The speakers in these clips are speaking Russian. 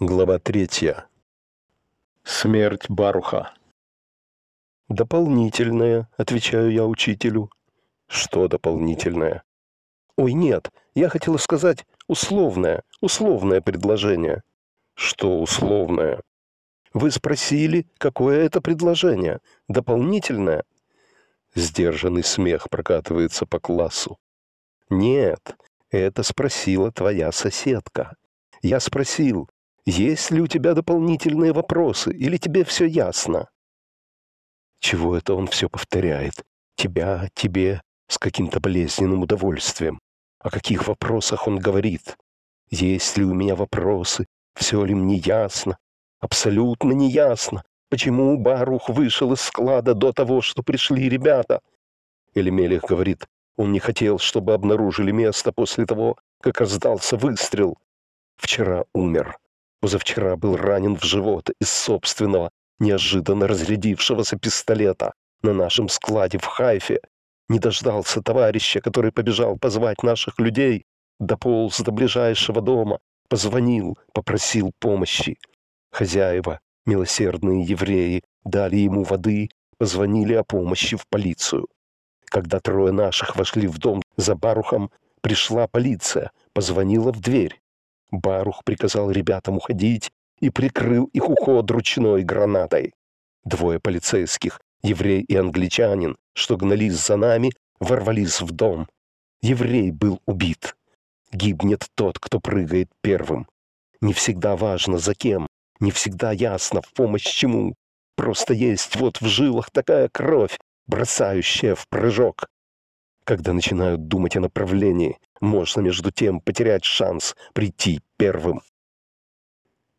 Глава 3. Смерть Баруха. «Дополнительное», — отвечаю я учителю. «Что дополнительное?» «Ой, нет, я хотела сказать условное, условное предложение». «Что условное?» «Вы спросили, какое это предложение? Дополнительное?» Сдержанный смех прокатывается по классу. «Нет, это спросила твоя соседка. Я спросил, есть ли у тебя дополнительные вопросы, или тебе все ясно? Чего это он все повторяет? Тебя, тебе, с каким-то болезненным удовольствием. О каких вопросах он говорит? Есть ли у меня вопросы? Все ли мне ясно? Абсолютно не ясно. Почему Барух вышел из склада до того, что пришли ребята? Элемелих говорит, он не хотел, чтобы обнаружили место после того, как раздался выстрел. Вчера умер позавчера был ранен в живот из собственного, неожиданно разрядившегося пистолета на нашем складе в Хайфе. Не дождался товарища, который побежал позвать наших людей, дополз до ближайшего дома, позвонил, попросил помощи. Хозяева, милосердные евреи, дали ему воды, позвонили о помощи в полицию. Когда трое наших вошли в дом за Барухом, пришла полиция, позвонила в дверь. Барух приказал ребятам уходить и прикрыл их уход ручной гранатой. Двое полицейских, еврей и англичанин, что гнались за нами, ворвались в дом. Еврей был убит. Гибнет тот, кто прыгает первым. Не всегда важно, за кем, не всегда ясно, в помощь чему. Просто есть вот в жилах такая кровь, бросающая в прыжок когда начинают думать о направлении, можно между тем потерять шанс прийти первым.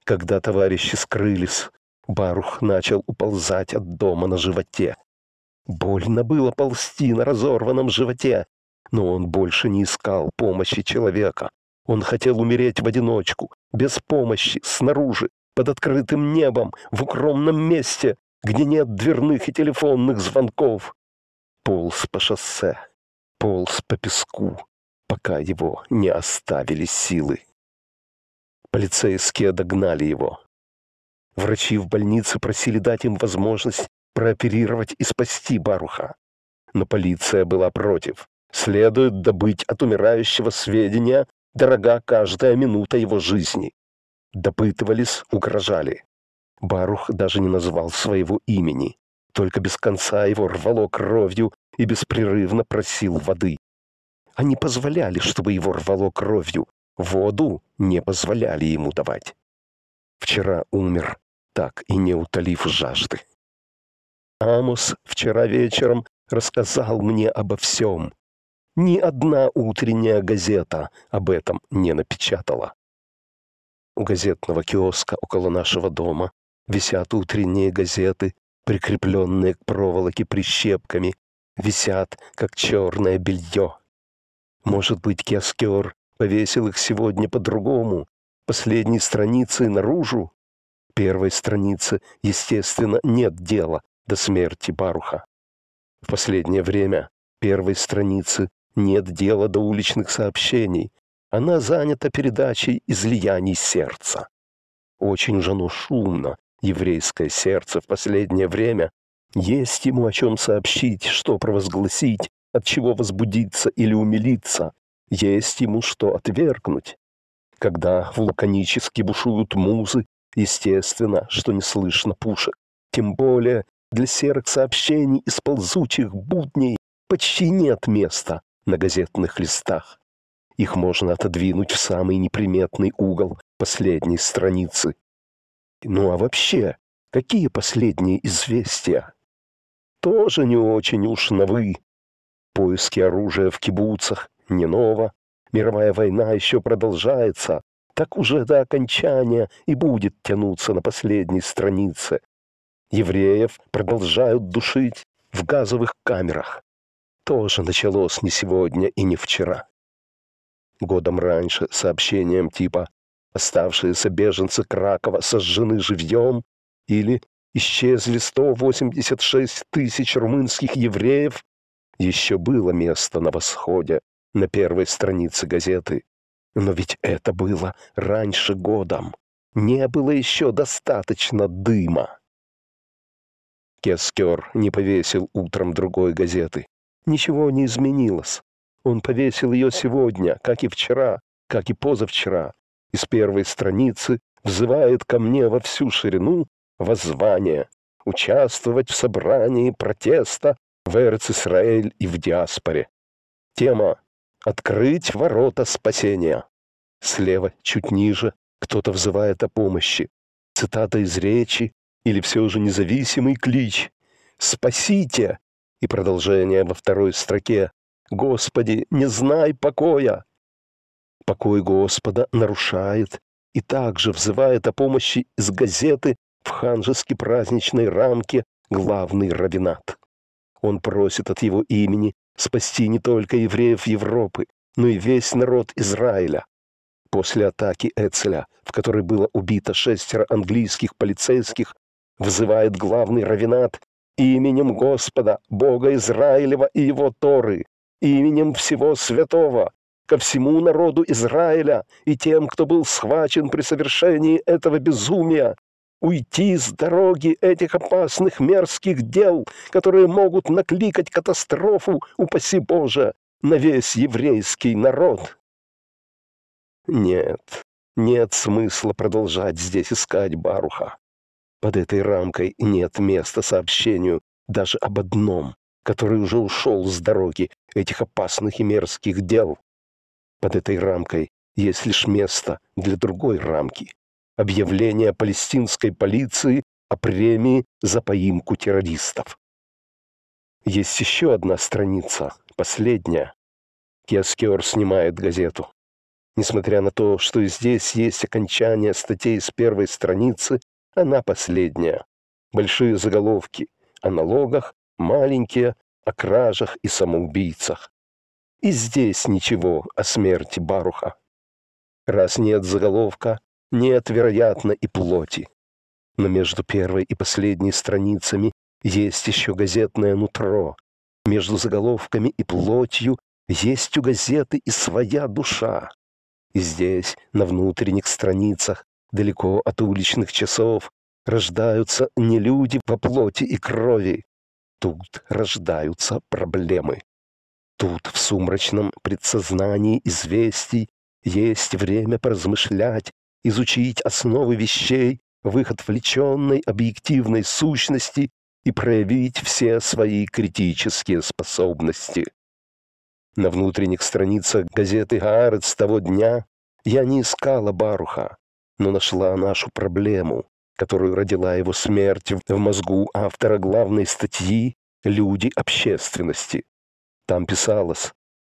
Когда товарищи скрылись, Барух начал уползать от дома на животе. Больно было ползти на разорванном животе, но он больше не искал помощи человека. Он хотел умереть в одиночку, без помощи, снаружи, под открытым небом, в укромном месте, где нет дверных и телефонных звонков. Полз по шоссе, полз по песку, пока его не оставили силы. Полицейские догнали его. Врачи в больнице просили дать им возможность прооперировать и спасти Баруха. Но полиция была против. Следует добыть от умирающего сведения, дорога каждая минута его жизни. Допытывались, угрожали. Барух даже не назвал своего имени. Только без конца его рвало кровью, и беспрерывно просил воды. Они позволяли, чтобы его рвало кровью. Воду не позволяли ему давать. Вчера умер, так и не утолив жажды. Амос вчера вечером рассказал мне обо всем. Ни одна утренняя газета об этом не напечатала. У газетного киоска около нашего дома висят утренние газеты, прикрепленные к проволоке прищепками висят, как черное белье. Может быть, Кескиор повесил их сегодня по-другому, последней страницы наружу? Первой странице, естественно, нет дела до смерти Баруха. В последнее время первой страницы нет дела до уличных сообщений. Она занята передачей излияний сердца. Очень же оно шумно, еврейское сердце в последнее время, есть ему о чем сообщить, что провозгласить, от чего возбудиться или умилиться. Есть ему что отвергнуть. Когда вулканически бушуют музы, естественно, что не слышно пушек. Тем более для серых сообщений из ползучих будней почти нет места на газетных листах. Их можно отодвинуть в самый неприметный угол последней страницы. Ну а вообще, какие последние известия? тоже не очень уж на Поиски оружия в кибуцах не ново. Мировая война еще продолжается. Так уже до окончания и будет тянуться на последней странице. Евреев продолжают душить в газовых камерах. Тоже началось не сегодня и не вчера. Годом раньше сообщением типа «Оставшиеся беженцы Кракова сожжены живьем» или исчезли 186 тысяч румынских евреев, еще было место на восходе, на первой странице газеты. Но ведь это было раньше годом. Не было еще достаточно дыма. Кескер не повесил утром другой газеты. Ничего не изменилось. Он повесил ее сегодня, как и вчера, как и позавчера. Из первой страницы взывает ко мне во всю ширину воззвания, участвовать в собрании протеста в Эрцисраэль и в диаспоре. Тема «Открыть ворота спасения». Слева, чуть ниже, кто-то взывает о помощи. Цитата из речи или все же независимый клич «Спасите!» и продолжение во второй строке «Господи, не знай покоя!» Покой Господа нарушает и также взывает о помощи из газеты в ханжески праздничной рамке главный равинат. Он просит от его имени спасти не только евреев Европы, но и весь народ Израиля. После атаки Эцеля, в которой было убито шестеро английских полицейских, взывает главный равинат именем Господа, Бога Израилева и его Торы, именем всего святого, ко всему народу Израиля и тем, кто был схвачен при совершении этого безумия, уйти с дороги этих опасных мерзких дел, которые могут накликать катастрофу, упаси Боже, на весь еврейский народ. Нет, нет смысла продолжать здесь искать Баруха. Под этой рамкой нет места сообщению даже об одном, который уже ушел с дороги этих опасных и мерзких дел. Под этой рамкой есть лишь место для другой рамки, объявление палестинской полиции о премии за поимку террористов. Есть еще одна страница, последняя. Киоскер снимает газету. Несмотря на то, что здесь есть окончание статей с первой страницы, она последняя. Большие заголовки о налогах, маленькие о кражах и самоубийцах. И здесь ничего о смерти Баруха. Раз нет заголовка, нет, вероятно, и плоти. Но между первой и последней страницами есть еще газетное нутро. Между заголовками и плотью есть у газеты и своя душа. И здесь, на внутренних страницах, далеко от уличных часов, рождаются не люди во плоти и крови. Тут рождаются проблемы. Тут в сумрачном предсознании известий есть время поразмышлять изучить основы вещей, выход влеченной объективной сущности и проявить все свои критические способности. На внутренних страницах газеты с того дня я не искала Баруха, но нашла нашу проблему, которую родила его смерть в мозгу автора главной статьи «Люди общественности». Там писалось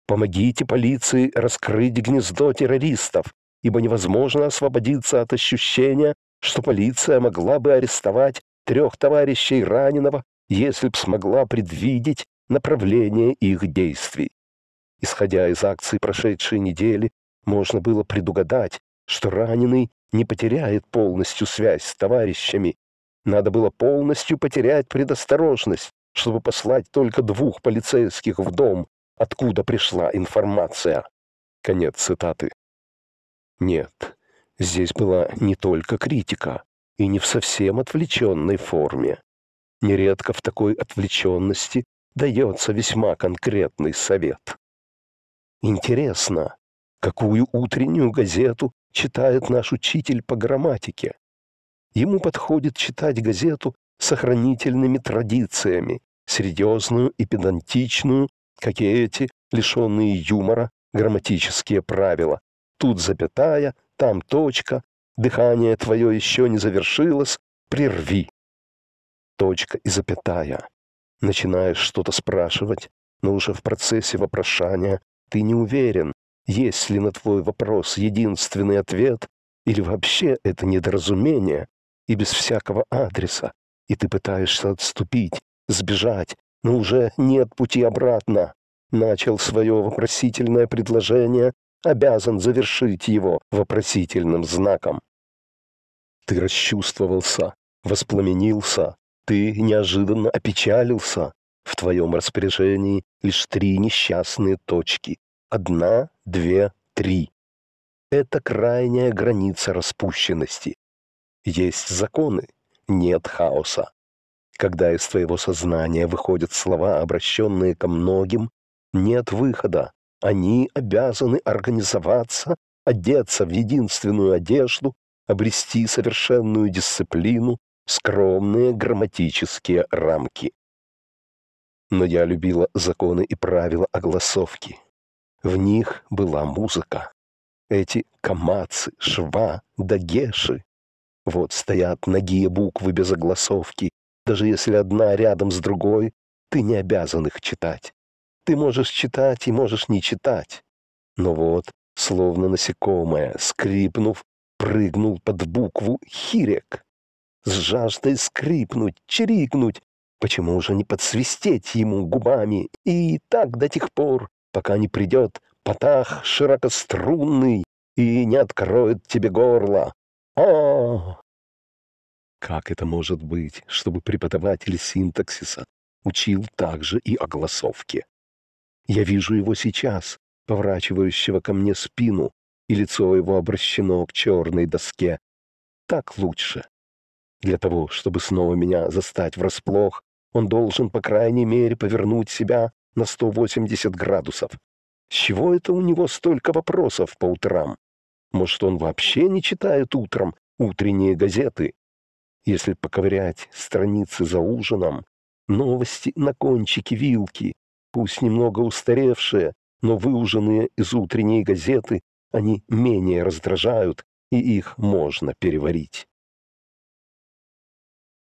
«Помогите полиции раскрыть гнездо террористов, ибо невозможно освободиться от ощущения, что полиция могла бы арестовать трех товарищей раненого, если б смогла предвидеть направление их действий. Исходя из акций прошедшей недели, можно было предугадать, что раненый не потеряет полностью связь с товарищами. Надо было полностью потерять предосторожность, чтобы послать только двух полицейских в дом, откуда пришла информация. Конец цитаты. Нет, здесь была не только критика, и не в совсем отвлеченной форме. Нередко в такой отвлеченности дается весьма конкретный совет. Интересно, какую утреннюю газету читает наш учитель по грамматике? Ему подходит читать газету с охранительными традициями, серьезную и педантичную, какие эти, лишенные юмора, грамматические правила, тут запятая, там точка, дыхание твое еще не завершилось, прерви. Точка и запятая. Начинаешь что-то спрашивать, но уже в процессе вопрошания ты не уверен, есть ли на твой вопрос единственный ответ или вообще это недоразумение и без всякого адреса, и ты пытаешься отступить, сбежать, но уже нет пути обратно. Начал свое вопросительное предложение обязан завершить его вопросительным знаком. Ты расчувствовался, воспламенился, ты неожиданно опечалился. В твоем распоряжении лишь три несчастные точки. Одна, две, три. Это крайняя граница распущенности. Есть законы, нет хаоса. Когда из твоего сознания выходят слова, обращенные ко многим, нет выхода, они обязаны организоваться, одеться в единственную одежду, обрести совершенную дисциплину, скромные грамматические рамки. Но я любила законы и правила огласовки. В них была музыка. Эти камацы, шва, дагеши. Вот стоят ноги и буквы без огласовки. Даже если одна рядом с другой, ты не обязан их читать. Ты можешь читать и можешь не читать. Но вот, словно насекомое, скрипнув, прыгнул под букву «Хирек». С жаждой скрипнуть, чирикнуть, почему же не подсвистеть ему губами, и так до тех пор, пока не придет потах широкострунный и не откроет тебе горло. О! Как это может быть, чтобы преподаватель синтаксиса учил также и о я вижу его сейчас, поворачивающего ко мне спину, и лицо его обращено к черной доске. Так лучше. Для того, чтобы снова меня застать врасплох, он должен, по крайней мере, повернуть себя на 180 градусов. С чего это у него столько вопросов по утрам? Может, он вообще не читает утром утренние газеты? Если поковырять страницы за ужином, новости на кончике вилки, пусть немного устаревшие, но выуженные из утренней газеты, они менее раздражают, и их можно переварить.